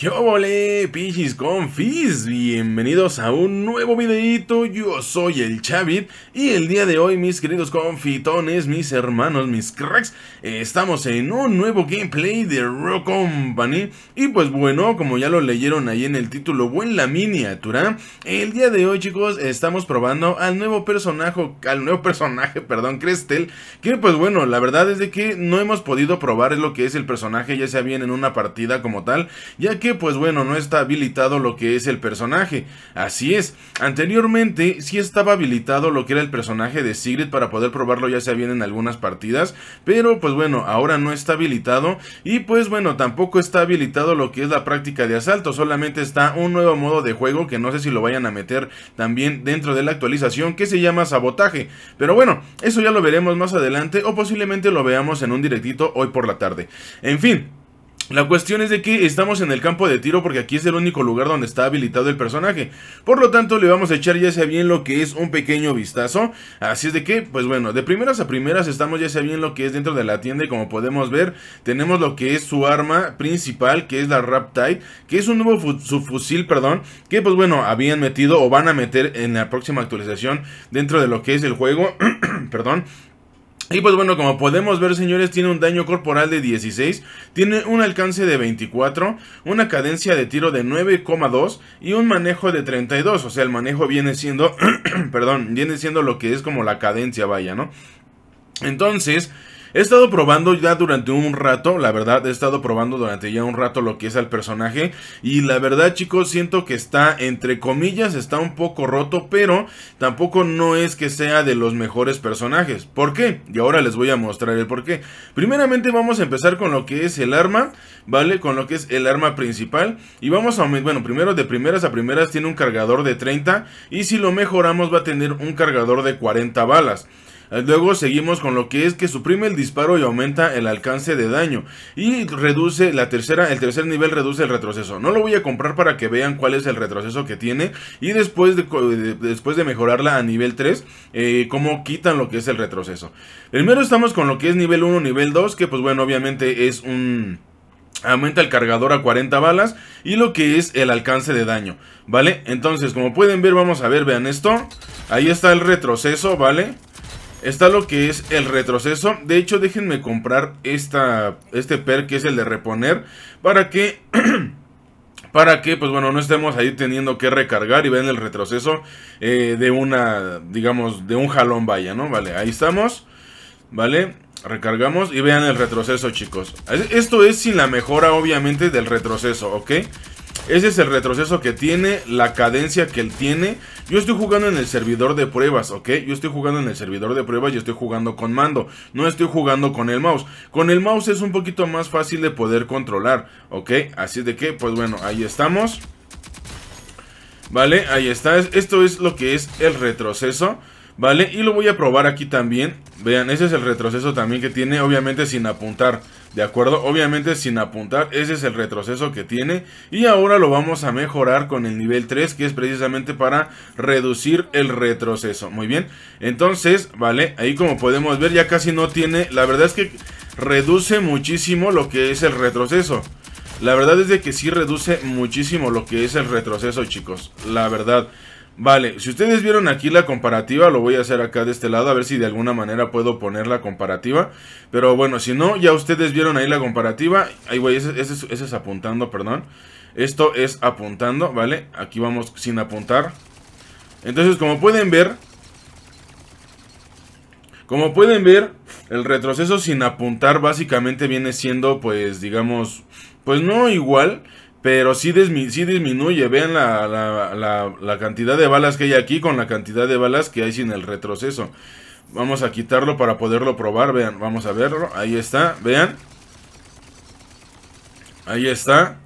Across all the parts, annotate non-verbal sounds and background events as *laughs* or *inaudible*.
Yo obole, pichis confis? Bienvenidos a un nuevo videito, yo soy el Chavit y el día de hoy mis queridos confitones, mis hermanos, mis cracks Estamos en un nuevo gameplay de Rock Company y pues bueno, como ya lo leyeron ahí en el título o en la miniatura El día de hoy chicos estamos probando al nuevo personaje, al nuevo personaje, *laughs* perdón, Crestel Que pues bueno, la verdad es de que no hemos podido probar lo que es el personaje ya sea bien en una partida como tal Ya que pues bueno, no está habilitado lo que es el personaje. Así es, anteriormente sí estaba habilitado lo que era el personaje de Sigrid para poder probarlo ya sea bien en algunas partidas, pero pues bueno, ahora no está habilitado y pues bueno, tampoco está habilitado lo que es la práctica de asalto, solamente está un nuevo modo de juego que no sé si lo vayan a meter también dentro de la actualización que se llama sabotaje, pero bueno, eso ya lo veremos más adelante o posiblemente lo veamos en un directito hoy por la tarde. En fin, la cuestión es de que estamos en el campo de tiro porque aquí es el único lugar donde está habilitado el personaje. Por lo tanto, le vamos a echar ya sea bien lo que es un pequeño vistazo. Así es de que, pues bueno, de primeras a primeras estamos ya sea bien lo que es dentro de la tienda y como podemos ver, tenemos lo que es su arma principal, que es la Raptide, que es un nuevo fusil perdón, que pues bueno, habían metido o van a meter en la próxima actualización dentro de lo que es el juego, *clears throat* perdón, y pues bueno, como podemos ver señores, tiene un daño corporal de 16, tiene un alcance de 24, una cadencia de tiro de 9,2 y un manejo de 32, o sea, el manejo viene siendo, *clears throat* perdón, viene siendo lo que es como la cadencia, vaya, ¿no? Entonces, He estado probando ya durante un rato, la verdad, he estado probando durante ya un rato lo que es el personaje. Y la verdad, chicos, siento que está, entre comillas, está un poco roto, pero tampoco no es que sea de los mejores personajes. ¿Por qué? Y ahora les voy a mostrar el por qué. Primeramente vamos a empezar con lo que es el arma, ¿vale? Con lo que es el arma principal. Y vamos a, bueno, primero de primeras a primeras tiene un cargador de 30. Y si lo mejoramos va a tener un cargador de 40 balas. Luego seguimos con lo que es que suprime el disparo y aumenta el alcance de daño. Y reduce la tercera, el tercer nivel reduce el retroceso. No lo voy a comprar para que vean cuál es el retroceso que tiene. Y después de, después de mejorarla a nivel 3, eh, cómo quitan lo que es el retroceso. Primero estamos con lo que es nivel 1, nivel 2, que pues bueno, obviamente es un... Aumenta el cargador a 40 balas y lo que es el alcance de daño, ¿vale? Entonces, como pueden ver, vamos a ver, vean esto. Ahí está el retroceso, ¿vale? Está lo que es el retroceso. De hecho, déjenme comprar esta, este Per que es el de reponer. Para que... *clears throat* para que, pues bueno, no estemos ahí teniendo que recargar y vean el retroceso eh, de una, digamos, de un jalón vaya, ¿no? Vale, ahí estamos. Vale, recargamos y vean el retroceso, chicos. Esto es sin la mejora, obviamente, del retroceso, ¿ok? Ese es el retroceso que tiene, la cadencia que él tiene. Yo estoy jugando en el servidor de pruebas, ¿ok? Yo estoy jugando en el servidor de pruebas y estoy jugando con mando. No estoy jugando con el mouse. Con el mouse es un poquito más fácil de poder controlar, ¿ok? Así de que, pues bueno, ahí estamos. Vale, ahí está. Esto es lo que es el retroceso. ¿Vale? Y lo voy a probar aquí también. Vean, ese es el retroceso también que tiene, obviamente sin apuntar. ¿De acuerdo? Obviamente sin apuntar, ese es el retroceso que tiene. Y ahora lo vamos a mejorar con el nivel 3, que es precisamente para reducir el retroceso. Muy bien. Entonces, vale, ahí como podemos ver ya casi no tiene... La verdad es que reduce muchísimo lo que es el retroceso. La verdad es de que sí reduce muchísimo lo que es el retroceso, chicos. La verdad. Vale, si ustedes vieron aquí la comparativa, lo voy a hacer acá de este lado, a ver si de alguna manera puedo poner la comparativa. Pero bueno, si no, ya ustedes vieron ahí la comparativa. Ahí, voy, ese, ese es apuntando, perdón. Esto es apuntando, ¿vale? Aquí vamos sin apuntar. Entonces, como pueden ver... Como pueden ver, el retroceso sin apuntar básicamente viene siendo, pues, digamos... Pues no igual, pero si disminuye, vean la, la, cantidad de balas que hay aquí con la cantidad de balas que hay sin el retroceso. Vamos a quitarlo para poderlo probar, vean, vamos a verlo, ahí está, vean. Ahí está.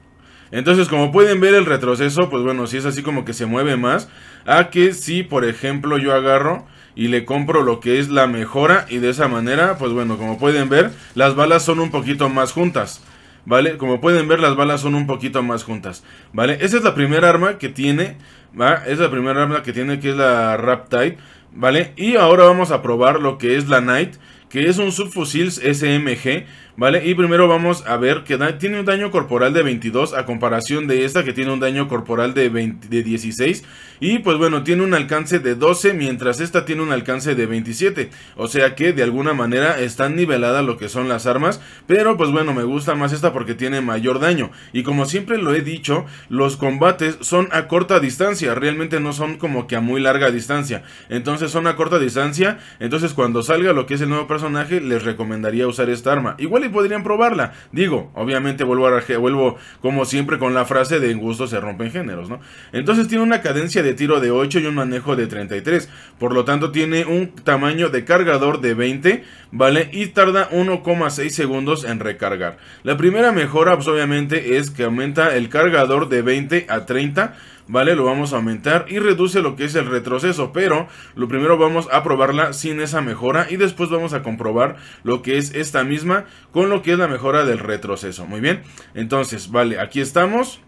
Entonces, como pueden ver el retroceso, pues bueno, si es así como que se mueve más. A que si, por ejemplo, yo agarro y le compro lo que es la mejora y de esa manera, pues bueno, como pueden ver, las balas son un poquito más juntas. ¿vale? Como pueden ver, las balas son un poquito más juntas, ¿vale? Esa es la primera arma que tiene, ¿va? Es la primera arma que tiene, que es la Raptide, ¿vale? Y ahora vamos a probar lo que es la Knight, que es un subfusil SMG, ¿vale? Y primero vamos a ver que tiene un daño corporal de 22 a comparación de esta que tiene un daño corporal de, 16 y pues bueno, tiene un alcance de 12 mientras esta tiene un alcance de 27, o sea que de alguna manera están niveladas lo que son las armas, pero pues bueno, me gusta más esta porque tiene mayor daño y como siempre lo he dicho, los combates son a corta distancia, realmente no son como que a muy larga distancia, entonces son a corta distancia, entonces cuando salga lo que es el nuevo personaje les recomendaría usar esta arma. Igual y podrían probarla. Digo, obviamente vuelvo, a, vuelvo como siempre con la frase de en gusto se rompen géneros, ¿no? Entonces tiene una cadencia de tiro de 8 y un manejo de 33, por lo tanto tiene un tamaño de cargador de 20, ¿vale? Y tarda 1,6 segundos en recargar. La primera mejora pues, obviamente es que aumenta el cargador de 20 a 30 ¿vale? Lo vamos a aumentar y reduce lo que es el retroceso, pero lo primero vamos a probarla sin esa mejora y después vamos a comprobar lo que es esta misma con lo que es la mejora del retroceso, muy bien. Entonces, vale, aquí estamos,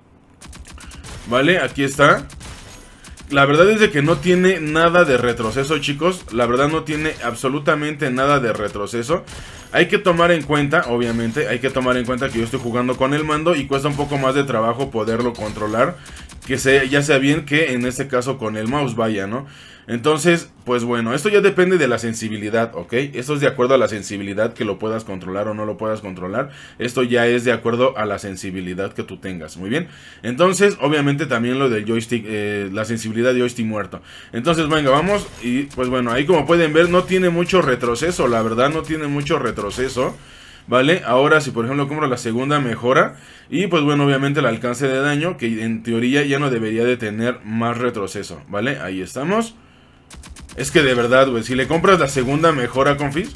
¿vale? Aquí está. La verdad es de que no tiene nada de retroceso, chicos. La verdad no tiene absolutamente nada de retroceso. Hay que tomar en cuenta, obviamente, hay que tomar en cuenta que yo estoy jugando con el mando y cuesta un poco más de trabajo poderlo controlar que se, ya sea bien que en este caso con el mouse vaya, ¿no? Entonces, pues bueno, esto ya depende de la sensibilidad, ¿ok? Esto es de acuerdo a la sensibilidad que lo puedas controlar o no lo puedas controlar. Esto ya es de acuerdo a la sensibilidad que tú tengas, muy bien. Entonces, obviamente también lo del joystick, eh, la sensibilidad de joystick muerto. Entonces, venga, vamos y pues bueno, ahí como pueden ver no tiene mucho retroceso, la verdad no tiene mucho retroceso. ¿vale? Ahora si por ejemplo compro la segunda mejora y pues bueno, obviamente el alcance de daño que en teoría ya no debería de tener más retroceso, ¿vale? Ahí estamos. Es que de verdad, güey, si le compras la segunda mejora, confis,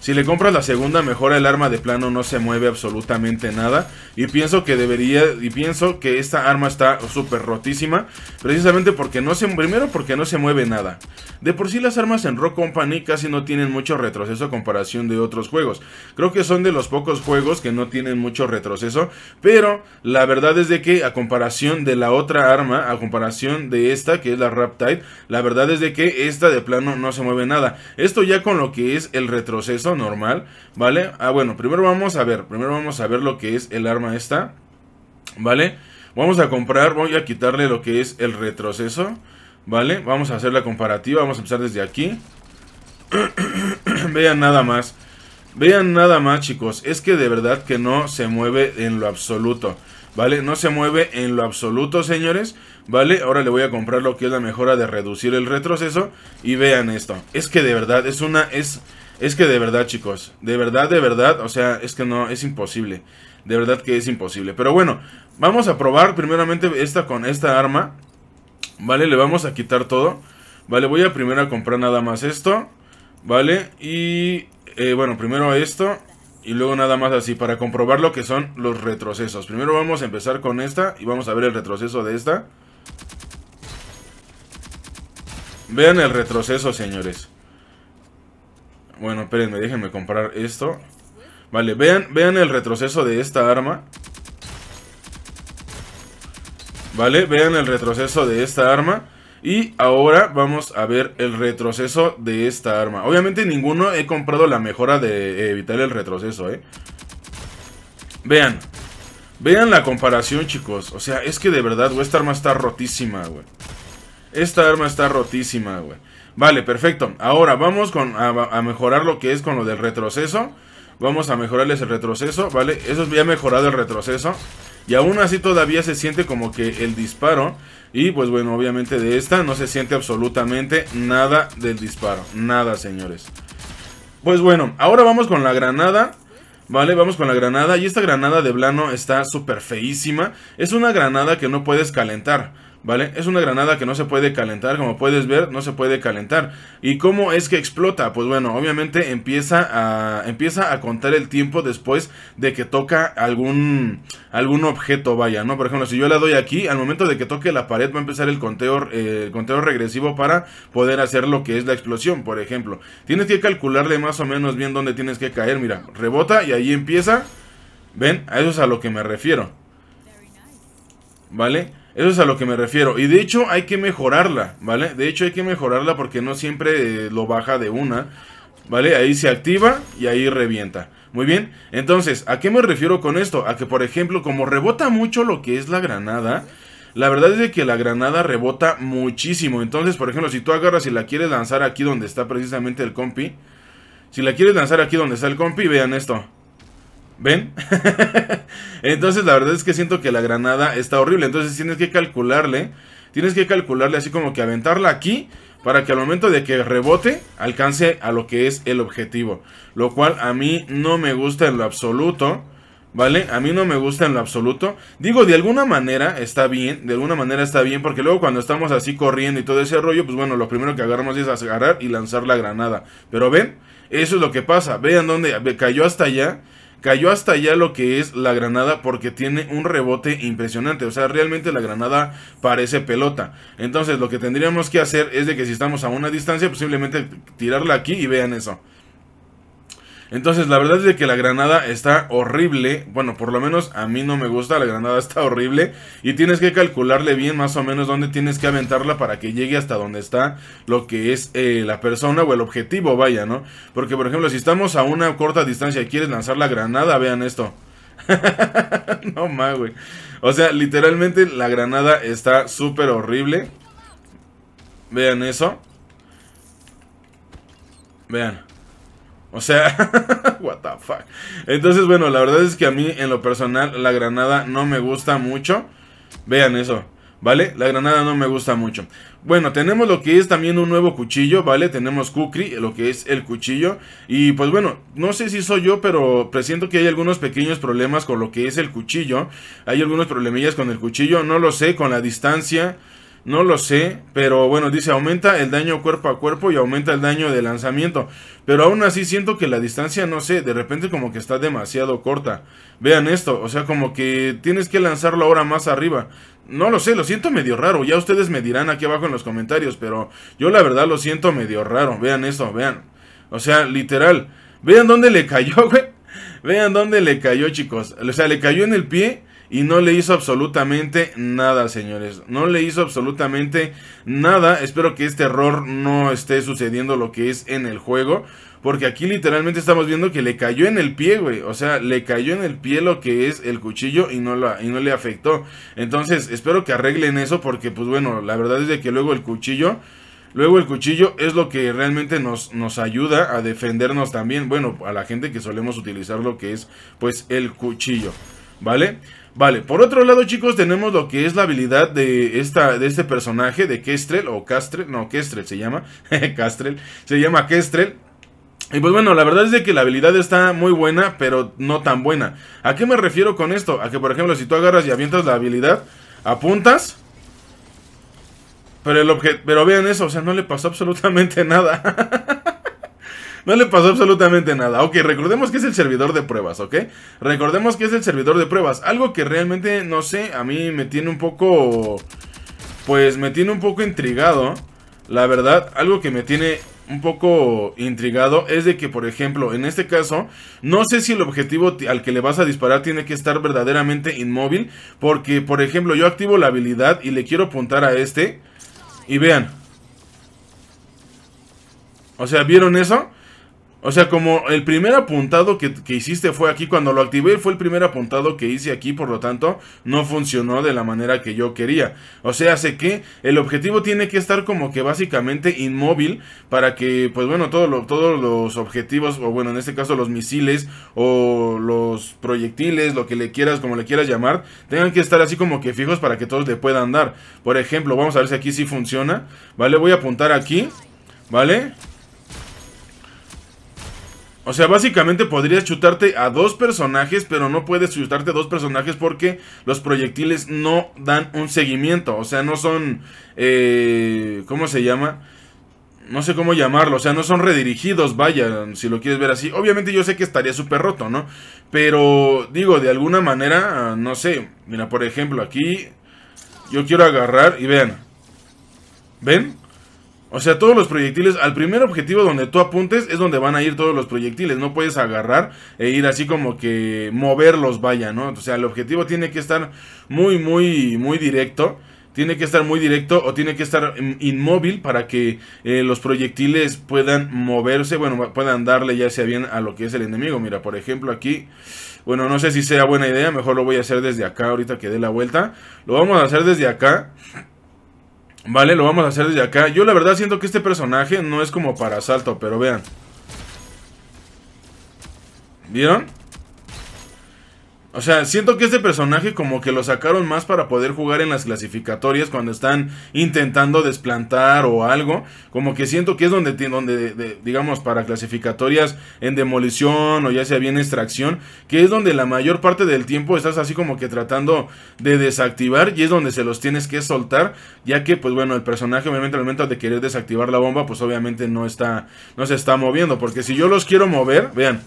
si le compras la segunda mejora, el arma de plano no se mueve absolutamente nada. Y pienso que debería, y pienso que esta arma está súper rotísima. Precisamente porque no se, primero porque no se mueve nada. De por sí las armas en Rock Company casi no tienen mucho retroceso a comparación de otros juegos. Creo que son de los pocos juegos que no tienen mucho retroceso. Pero la verdad es de que a comparación de la otra arma, a comparación de esta que es la Raptide, la verdad es de que esta de plano no se mueve nada. Esto ya con lo que es el retroceso normal, ¿vale? Ah, bueno, primero vamos a ver, primero vamos a ver lo que es el arma esta, ¿vale? Vamos a comprar, voy a quitarle lo que es el retroceso, ¿vale? Vamos a hacer la comparativa, vamos a empezar desde aquí. *clears throat* Vean nada más. Vean nada más, chicos. Es que de verdad que no se mueve en lo absoluto. ¿Vale? No se mueve en lo absoluto, señores. ¿Vale? Ahora le voy a comprar lo que es la mejora de reducir el retroceso. Y vean esto. Es que de verdad es una... Es, es que de verdad, chicos, de verdad, de verdad, o sea, es que no, es imposible. De verdad que es imposible. Pero bueno, vamos a probar primeramente esta con esta arma. Vale, le vamos a quitar todo. Vale, voy a primero a comprar nada más esto. Vale, y eh, bueno, primero esto. Y luego nada más así, para comprobar lo que son los retrocesos. Primero vamos a empezar con esta y vamos a ver el retroceso de esta. Vean el retroceso, señores. Bueno, espérenme, déjenme comprar esto. Vale, vean, vean el retroceso de esta arma. Vale, vean el retroceso de esta arma. Y ahora vamos a ver el retroceso de esta arma. Obviamente ninguno he comprado la mejora de eh, evitar el retroceso, ¿eh? Vean. Vean la comparación, chicos. O sea, es que de verdad, güey, esta arma está rotísima, güey. Esta arma está rotísima, güey. Vale, perfecto. Ahora vamos con, a, mejorar lo que es con lo del retroceso. Vamos a mejorarles el retroceso, ¿vale? Eso ya ha mejorado el retroceso. Y aún así todavía se siente como que el disparo. Y pues bueno, obviamente de esta no se siente absolutamente nada del disparo. Nada, señores. Pues bueno, ahora vamos con la granada. Vale, vamos con la granada. Y esta granada de blano está súper feísima. Es una granada que no puedes calentar. ¿vale? Es una granada que no se puede calentar, como puedes ver, no se puede calentar. ¿Y cómo es que explota? Pues bueno, obviamente empieza a, empieza a contar el tiempo después de que toca algún, algún objeto, vaya, ¿no? Por ejemplo, si yo la doy aquí, al momento de que toque la pared va a empezar el conteo, eh, conteo regresivo para poder hacer lo que es la explosión, por ejemplo. Tienes que calcularle más o menos bien dónde tienes que caer, mira, rebota y ahí empieza... ¿Ven? A eso es a lo que me refiero. ¿Vale? Eso es a lo que me refiero. Y de hecho hay que mejorarla, ¿vale? De hecho hay que mejorarla porque no siempre eh, lo baja de una. ¿Vale? Ahí se activa y ahí revienta. Muy bien. Entonces, ¿a qué me refiero con esto? A que, por ejemplo, como rebota mucho lo que es la granada. La verdad es de que la granada rebota muchísimo. Entonces, por ejemplo, si tú agarras y la quieres lanzar aquí donde está precisamente el compi. Si la quieres lanzar aquí donde está el compi, vean esto. ¿Ven? *laughs* Entonces la verdad es que siento que la granada está horrible. Entonces tienes que calcularle. Tienes que calcularle así como que aventarla aquí. Para que al momento de que rebote alcance a lo que es el objetivo. Lo cual a mí no me gusta en lo absoluto. ¿Vale? A mí no me gusta en lo absoluto. Digo, de alguna manera está bien. De alguna manera está bien. Porque luego cuando estamos así corriendo y todo ese rollo. Pues bueno, lo primero que agarramos es agarrar y lanzar la granada. Pero ven, eso es lo que pasa. Vean dónde cayó hasta allá. Cayó hasta allá lo que es la granada porque tiene un rebote impresionante. O sea, realmente la granada parece pelota. Entonces lo que tendríamos que hacer es de que si estamos a una distancia, posiblemente simplemente tirarla aquí y vean eso. Entonces, la verdad es de que la granada está horrible. Bueno, por lo menos a mí no me gusta. La granada está horrible. Y tienes que calcularle bien más o menos dónde tienes que aventarla para que llegue hasta donde está lo que es eh, la persona o el objetivo, vaya, ¿no? Porque, por ejemplo, si estamos a una corta distancia y quieres lanzar la granada, vean esto. *laughs* no más, güey. O sea, literalmente la granada está súper horrible. Vean eso. Vean. O sea, *laughs* what the fuck. Entonces, bueno, la verdad es que a mí, en lo personal, la granada no me gusta mucho. Vean eso. ¿vale? La granada no me gusta mucho. Bueno, tenemos lo que es también un nuevo cuchillo, ¿vale? Tenemos Kukri, lo que es el cuchillo. Y pues bueno, no sé si soy yo, pero presiento que hay algunos pequeños problemas con lo que es el cuchillo. Hay algunos problemillas con el cuchillo, no lo sé, con la distancia... No lo sé, pero bueno, dice aumenta el daño cuerpo a cuerpo y aumenta el daño de lanzamiento. Pero aún así siento que la distancia, no sé, de repente como que está demasiado corta. Vean esto, o sea, como que tienes que lanzarlo ahora más arriba. No lo sé, lo siento medio raro. Ya ustedes me dirán aquí abajo en los comentarios, pero yo la verdad lo siento medio raro. Vean esto, vean. O sea, literal. Vean dónde le cayó, *laughs* güey. Vean dónde le cayó, chicos. O sea, le cayó en el pie y no le hizo absolutamente nada, señores. No le hizo absolutamente nada. Espero que este error no esté sucediendo lo que es en el juego. Porque aquí literalmente estamos viendo que le cayó en el pie, güey. O sea, le cayó en el pie lo que es el cuchillo y no, y no le afectó. Entonces, espero que arreglen eso porque, pues bueno, la verdad es de que luego el cuchillo... Luego el cuchillo es lo que realmente nos, nos ayuda a defendernos también. Bueno, a la gente que solemos utilizar lo que es pues el cuchillo. ¿Vale? Vale, por otro lado, chicos, tenemos lo que es la habilidad de, esta, de este personaje, de Kestrel, o Castrel, no, Kestrel se llama, *laughs* Castrel, se llama Kestrel. Y pues bueno, la verdad es de que la habilidad está muy buena, pero no tan buena. ¿A qué me refiero con esto? A que, por ejemplo, si tú agarras y avientas la habilidad, apuntas... Pero, el pero vean eso, o sea, no le pasó *laughs* absolutamente nada. No le pasó absolutamente nada. Ok, recordemos que es el servidor de pruebas, ¿ok? Recordemos que es el servidor de pruebas. Algo que realmente, no sé, a mí me tiene un poco... Pues me tiene un poco intrigado. La verdad, algo que me tiene un poco intrigado es de que, por ejemplo, en este caso, no sé si el objetivo al que le vas a disparar tiene que estar verdaderamente inmóvil, porque, por ejemplo, yo activo la habilidad y le quiero apuntar a este, y vean. O sea, ¿vieron eso? O sea, como el primer apuntado que, hiciste fue aquí, cuando lo activé fue el primer apuntado que hice aquí, por lo tanto no funcionó de la manera que yo quería. O sea, sé que el objetivo tiene que estar como que básicamente inmóvil para que, pues bueno, todos los objetivos, o bueno, en este caso los misiles o los proyectiles, lo que le quieras, como le quieras llamar, tengan que estar así como que fijos para que todos le puedan dar. Por ejemplo, vamos a ver si aquí sí funciona, ¿vale? Voy a apuntar aquí, ¿vale? vale o sea, básicamente podrías chutarte a dos personajes, pero no puedes chutarte a dos personajes porque los proyectiles no dan un seguimiento. O sea, no son... Eh, ¿Cómo se llama? no sé cómo llamarlo, o sea, no son redirigidos, vaya, si lo quieres ver así. Obviamente yo sé que estaría súper roto, ¿no? Pero digo, de alguna manera, no sé, mira, por ejemplo, aquí yo quiero agarrar y vean, ¿ven? O sea, todos los proyectiles, al primer objetivo donde tú apuntes es donde van a ir todos los proyectiles. No puedes agarrar e ir así como que moverlos, vaya, ¿no? O sea, el objetivo tiene que estar muy, muy, muy directo. Tiene que estar muy directo o tiene que estar inmóvil para que eh, los proyectiles puedan moverse, bueno, puedan darle ya sea bien a lo que es el enemigo. Mira, por ejemplo, aquí bueno, no sé si sea buena idea, mejor lo voy a hacer desde acá ahorita que dé la vuelta. Lo vamos a hacer desde acá. Vale, lo vamos a hacer desde acá. Yo la verdad siento que este personaje no es como para asalto, pero vean. ¿Vieron? O sea, siento que este personaje como que lo sacaron más para poder jugar en las clasificatorias cuando están intentando desplantar o algo. Como que siento que es donde, donde digamos, para clasificatorias en demolición o ya sea bien extracción, que es donde la mayor parte del tiempo estás así como que tratando de desactivar y es donde se los tienes que soltar, ya que pues bueno, el personaje obviamente al momento de querer desactivar la bomba, pues obviamente no está, no se está moviendo, porque si yo los quiero mover, vean.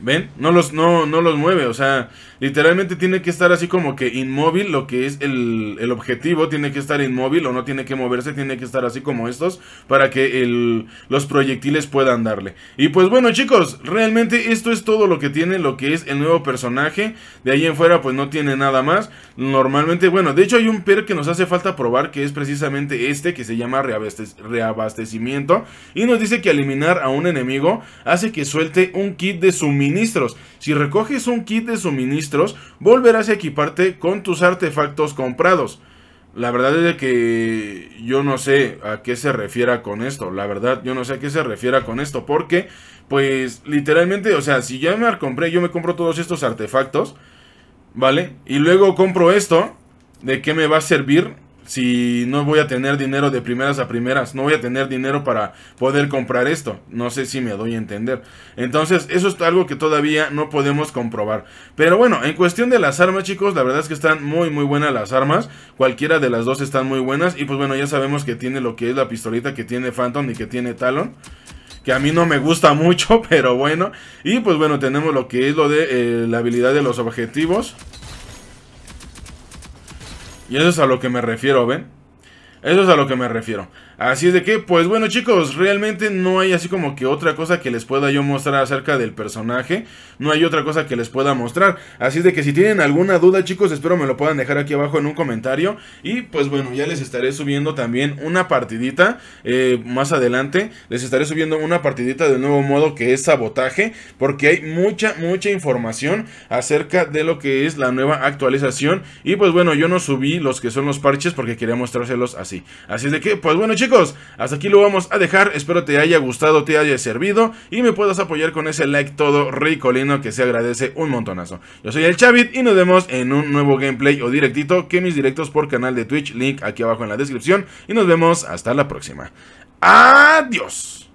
¿Ven? No los, no, no los mueve, o sea, Literalmente tiene que estar así como que inmóvil, lo que es el, objetivo, tiene que estar inmóvil o no tiene que moverse, tiene que estar así como estos para que los proyectiles puedan darle. Y pues bueno chicos, realmente esto es todo lo que tiene lo que es el nuevo personaje. De ahí en fuera pues no tiene nada más. Normalmente, bueno, de hecho hay un per que nos hace falta probar que es precisamente este que se llama reabastecimiento. Y nos dice que eliminar a un enemigo hace que suelte un kit de suministros. Si recoges un kit de suministros, volverás a equiparte con tus artefactos comprados. La verdad es que yo no sé a qué se refiera con esto. La verdad, yo no sé a qué se refiera con esto. Porque, pues, literalmente, o sea, si ya me compré, yo me compro todos estos artefactos. ¿Vale? Y luego compro esto. ¿De qué me va a servir? si no voy a tener dinero de primeras a primeras, no voy a tener dinero para poder comprar esto. No sé si me doy a entender. Entonces, eso es algo que todavía no podemos comprobar. Pero bueno, en cuestión de las armas, chicos, la verdad es que están muy, muy buenas las armas. Cualquiera de las dos están muy buenas. Y pues bueno, ya sabemos que tiene lo que es la pistolita que tiene Phantom y que tiene Talon que a mí no me gusta mucho, *laughs* pero bueno. Y pues bueno, tenemos lo que es lo de eh, la habilidad de los objetivos. Y eso es a lo que me refiero, ¿ven? Eso es a lo que me refiero. Así es de que, pues bueno chicos, realmente no hay así como que otra cosa que les pueda yo mostrar acerca del personaje. No hay otra cosa que les pueda mostrar. Así es de que si tienen alguna duda chicos, espero me lo puedan dejar aquí abajo en un comentario. Y pues bueno, ya les estaré subiendo también una partidita eh, más adelante. Les estaré subiendo una partidita de nuevo modo que es sabotaje. Porque hay mucha, mucha información acerca de lo que es la nueva actualización. Y pues bueno, yo no subí los que son los parches porque quería mostrárselos a así. es de que, pues bueno chicos, hasta aquí lo vamos a dejar. Espero te haya gustado, te haya servido y me puedas apoyar con ese like todo rico lindo que se agradece un montonazo. Yo soy el Chavit y nos vemos en un nuevo gameplay o directito que mis directos por canal de Twitch, link aquí abajo en la descripción. Y nos vemos hasta la próxima. Adiós.